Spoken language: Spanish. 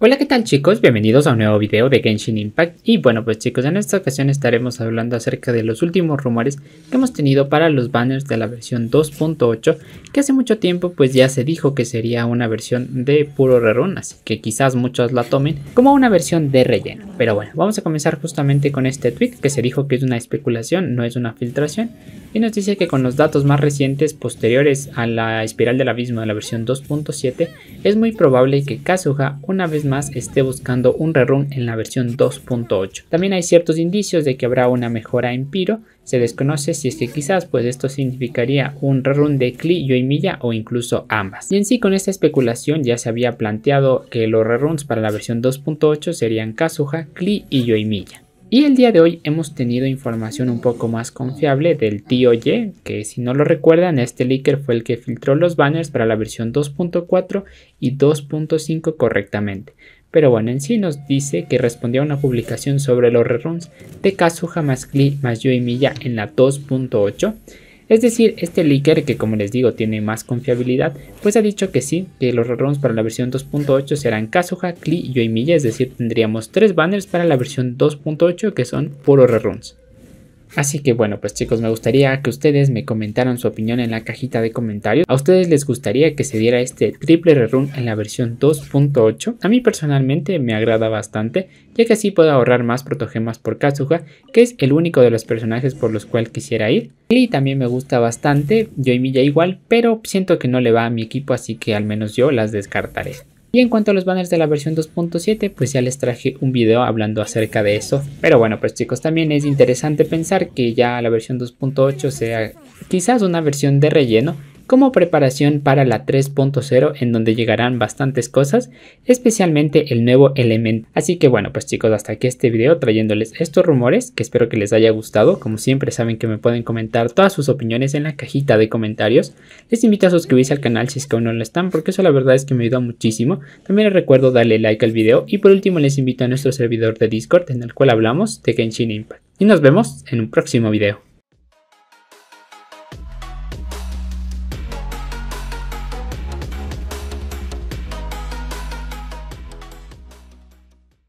Hola qué tal chicos, bienvenidos a un nuevo video de Genshin Impact y bueno pues chicos en esta ocasión estaremos hablando acerca de los últimos rumores que hemos tenido para los banners de la versión 2.8 que hace mucho tiempo pues ya se dijo que sería una versión de puro rerun así que quizás muchos la tomen como una versión de relleno pero bueno vamos a comenzar justamente con este tweet que se dijo que es una especulación no es una filtración y nos dice que con los datos más recientes posteriores a la espiral del abismo de la versión 2.7 es muy probable que Kazuha una vez más esté buscando un rerun en la versión 2.8. También hay ciertos indicios de que habrá una mejora en Piro, se desconoce si es que quizás pues esto significaría un rerun de y Yoimiya o incluso ambas. Y en sí con esta especulación ya se había planteado que los reruns para la versión 2.8 serían Kazuha, Klee y Yoimiya. Y el día de hoy hemos tenido información un poco más confiable del tío Ye, que si no lo recuerdan, este leaker fue el que filtró los banners para la versión 2.4 y 2.5 correctamente. Pero bueno, en sí nos dice que respondió a una publicación sobre los reruns de Kazuha más Klee más y milla en la 2.8 es decir, este leaker que como les digo tiene más confiabilidad, pues ha dicho que sí, que los reruns para la versión 2.8 serán Kazuha, Klee y Yoimiya, es decir, tendríamos tres banners para la versión 2.8 que son puro reruns. Así que bueno, pues chicos, me gustaría que ustedes me comentaran su opinión en la cajita de comentarios. ¿A ustedes les gustaría que se diera este triple rerun en la versión 2.8? A mí personalmente me agrada bastante, ya que así puedo ahorrar más protogemas por Kazuha, que es el único de los personajes por los cuales quisiera ir. Y también me gusta bastante, yo ya igual, pero siento que no le va a mi equipo, así que al menos yo las descartaré. Y en cuanto a los banners de la versión 2.7, pues ya les traje un video hablando acerca de eso. Pero bueno, pues chicos, también es interesante pensar que ya la versión 2.8 sea quizás una versión de relleno como preparación para la 3.0 en donde llegarán bastantes cosas, especialmente el nuevo elemento. Así que bueno, pues chicos, hasta aquí este video trayéndoles estos rumores que espero que les haya gustado. Como siempre saben que me pueden comentar todas sus opiniones en la cajita de comentarios. Les invito a suscribirse al canal si es que aún no lo están porque eso la verdad es que me ayuda muchísimo. También les recuerdo darle like al video y por último les invito a nuestro servidor de Discord en el cual hablamos de Genshin Impact. Y nos vemos en un próximo video.